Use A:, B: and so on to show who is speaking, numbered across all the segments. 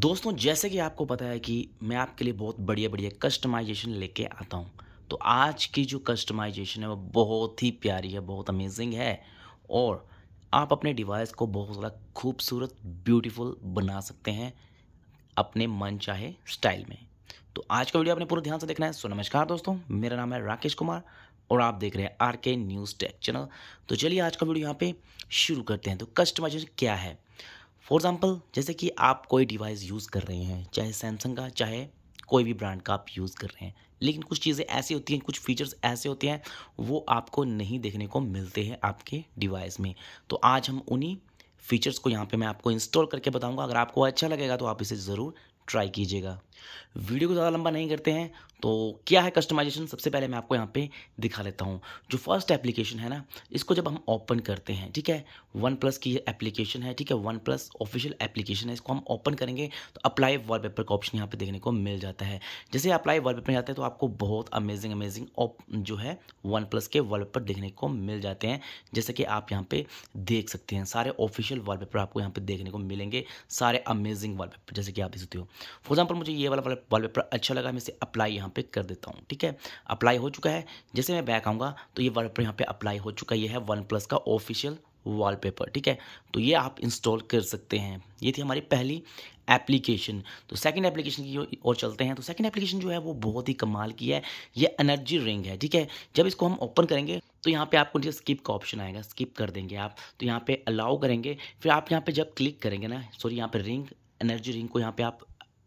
A: दोस्तों जैसे कि आपको पता है कि मैं आपके लिए बहुत बढ़िया बढ़िया कस्टमाइजेशन लेके आता हूँ तो आज की जो कस्टमाइजेशन है वो बहुत ही प्यारी है बहुत अमेजिंग है और आप अपने डिवाइस को बहुत ज़्यादा खूबसूरत ब्यूटीफुल बना सकते हैं अपने मन चाहे स्टाइल में तो आज का वीडियो आपने पूरा ध्यान से देखना है सो नमस्कार दोस्तों मेरा नाम है राकेश कुमार और आप देख रहे हैं आर के न्यूज़ टेक चैनल तो चलिए आज का वीडियो यहाँ पर शुरू करते हैं तो कस्टमाइजेशन क्या है फॉर एग्ज़ाम्पल जैसे कि आप कोई डिवाइस यूज़ कर रहे हैं चाहे सैमसंग का चाहे कोई भी ब्रांड का आप यूज़ कर रहे हैं लेकिन कुछ चीज़ें ऐसी होती हैं कुछ फीचर्स ऐसे होते हैं वो आपको नहीं देखने को मिलते हैं आपके डिवाइस में तो आज हम उन्हीं फीचर्स को यहाँ पे मैं आपको इंस्टॉल करके बताऊँगा अगर आपको अच्छा लगेगा तो आप इसे ज़रूर ट्राई कीजिएगा वीडियो को ज़्यादा लंबा नहीं करते हैं तो क्या है कस्टमाइजेशन सबसे पहले मैं आपको यहाँ पे दिखा लेता हूँ जो फर्स्ट एप्लीकेशन है ना इसको जब हम ओपन करते हैं ठीक है वन प्लस की एप्लीकेशन है ठीक है वन प्लस ऑफिशियल एप्लीकेशन है इसको हम ओपन करेंगे तो अप्लाई वॉलपेपर का ऑप्शन यहाँ पे देखने को मिल जाता है जैसे अप्लाई वॉलपेपर में जाते हैं तो आपको बहुत अमेजिंग अमेजिंग जो है वन प्लस के पेपर देखने को मिल जाते हैं जैसे कि आप यहाँ पे देख सकते हैं सारे ऑफिशियल वॉलपेपर आपको यहाँ पे देखने को मिलेंगे सारे अमेजिंग पेपर जैसे कि आप देख सकते हो फॉर एग्जाम्पल मुझे ये वाला पेपर अच्छा लगा मैं इसे अप्लाई यहाँ यहाँ पे कर देता हूँ ठीक है अप्लाई हो चुका है जैसे मैं बैक आऊँगा तो ये वर्ड यहाँ पे अप्लाई हो चुका है ये है वन प्लस का ऑफिशियल वॉलपेपर ठीक है तो ये आप इंस्टॉल कर सकते हैं ये थी हमारी पहली एप्लीकेशन तो सेकंड एप्लीकेशन की ओर चलते हैं तो सेकंड एप्लीकेशन जो है वो बहुत ही कमाल की है ये एनर्जी रिंग है ठीक है जब इसको हम ओपन करेंगे तो यहाँ पे आपको नीचे स्किप का ऑप्शन आएगा स्किप कर देंगे आप तो यहाँ पे अलाउ करेंगे फिर आप यहाँ पे जब क्लिक करेंगे ना सॉरी यहाँ पे रिंग एनर्जी रिंग को यहाँ पे आप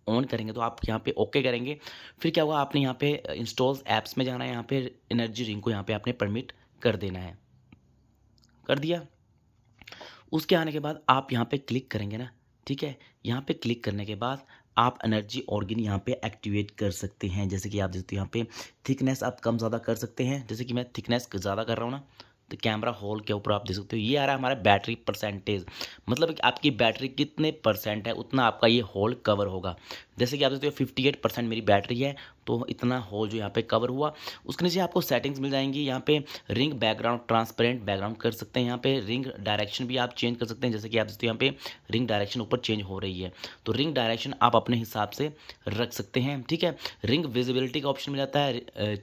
A: ऑन करेंगे तो आप यहाँ पे ओके करेंगे फिर क्या होगा आपने यहाँ पे इंस्टॉल्स uh, ऐप्स में जाना है यहाँ पे एनर्जी रिंग को यहाँ पे आपने परमिट कर देना है कर दिया उसके आने के बाद आप यहाँ पे क्लिक करेंगे ना ठीक है यहाँ पे क्लिक करने के बाद आप एनर्जी ऑर्गेन यहाँ पे एक्टिवेट कर सकते हैं जैसे कि आप देखते हो यहाँ पे थिकनेस आप कम ज़्यादा कर सकते हैं जैसे कि मैं थिकनेस ज़्यादा कर रहा हूँ ना तो कैमरा होल के ऊपर आप देख सकते हो ये आ रहा है हमारा बैटरी परसेंटेज मतलब कि आपकी बैटरी कितने परसेंट है उतना आपका ये होल कवर होगा जैसे कि आप देखते हो फिफ्टी एट परसेंट मेरी बैटरी है तो इतना होल जो यहाँ पे कवर हुआ उसके नीचे आपको सेटिंग्स मिल जाएंगी यहाँ पे रिंग बैकग्राउंड ट्रांसपेरेंट बैकग्राउंड कर सकते हैं यहाँ पे रिंग डायरेक्शन भी आप चेंज कर सकते हैं जैसे कि आप देखते हो यहाँ पे रिंग डायरेक्शन ऊपर चेंज हो रही है तो रिंग डायरेक्शन आप अपने हिसाब से रख सकते हैं ठीक है रिंग विजिबिलिटी का ऑप्शन मिल जाता है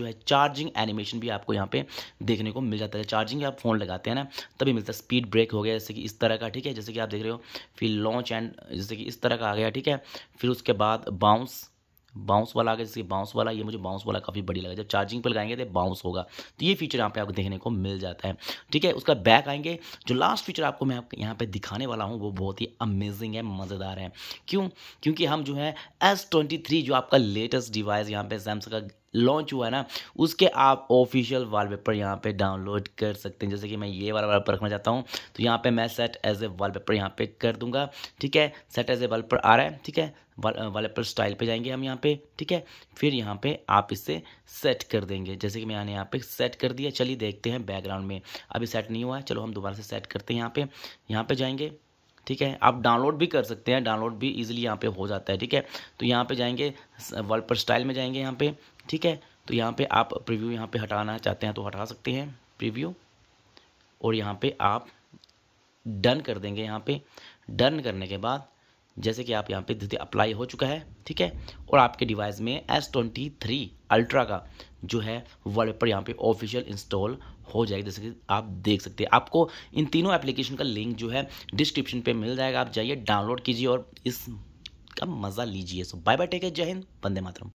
A: जो है चार्जिंग एनिमेशन भी आपको यहाँ पे देखने को मिल जाता है चार्जिंग आप फ़ोन लगाते हैं ना तभी मिलता है स्पीड ब्रेक हो गया जैसे कि इस तरह का ठीक है जैसे कि आप देख रहे हो फिर लॉन्च एंड जैसे कि इस तरह का आ गया ठीक है फिर उसके बाद बाउंस बाउंस वाला आ गया जैसे बाउंस वाला ये मुझे बाउंस वाला काफ़ी बढ़िया लगा जब चार्जिंग पर लगाएंगे तो बाउंस होगा तो ये फीचर यहाँ पे आपको देखने को मिल जाता है ठीक है उसका बैक आएंगे जो लास्ट फीचर आपको मैं आपको यहाँ पे दिखाने वाला हूँ वो बहुत ही अमेजिंग है मज़ेदार है क्यों क्योंकि हम जो है एस ट्वेंटी थ्री जो आपका लेटेस्ट डिवाइस यहाँ पे सैमसंग का लॉन्च हुआ है ना उसके आप ऑफिशियल वॉलपेपर यहाँ पे डाउनलोड कर सकते हैं जैसे कि मैं ये वाला पेपर रखना चाहता हूँ तो यहाँ पे मैं सेट एज ए वॉलपेपर यहाँ पे कर दूंगा ठीक है सेट एज ए वॉलपेपर आ रहा है ठीक है वॉलपेपर स्टाइल uh, पे जाएंगे हम यहाँ पे ठीक है फिर यहाँ पे आप इसे सेट कर देंगे जैसे कि मैंने यहाँ पे सेट कर दिया चलिए देखते हैं बैकग्राउंड में अभी सेट नहीं हुआ है चलो हम दोबारा से सेट करते हैं यहाँ पे यहाँ पे जाएंगे ठीक है आप डाउनलोड भी कर सकते हैं डाउनलोड भी इजीली यहाँ पे हो जाता है ठीक है तो यहाँ पे जाएंगे वॉलपेपर स्टाइल में जाएंगे यहाँ पे ठीक है तो यहाँ पे आप प्रीव्यू यहाँ पे हटाना चाहते हैं तो हटा सकते हैं प्रीव्यू और यहाँ पे आप डन कर देंगे यहाँ पे डन करने के बाद जैसे कि आप यहाँ पे धीरे अप्लाई हो चुका है ठीक है और आपके डिवाइस में एस ट्वेंटी थ्री अल्ट्रा का जो है वर्ड पर यहाँ पे ऑफिशियल इंस्टॉल हो जाएगी जैसे कि आप देख सकते हैं आपको इन तीनों एप्लीकेशन का लिंक जो है डिस्क्रिप्शन पे मिल जाएगा आप जाइए डाउनलोड कीजिए और इस का मज़ा लीजिए सो बाय बाय टेक जय हिंद वंदे मातरम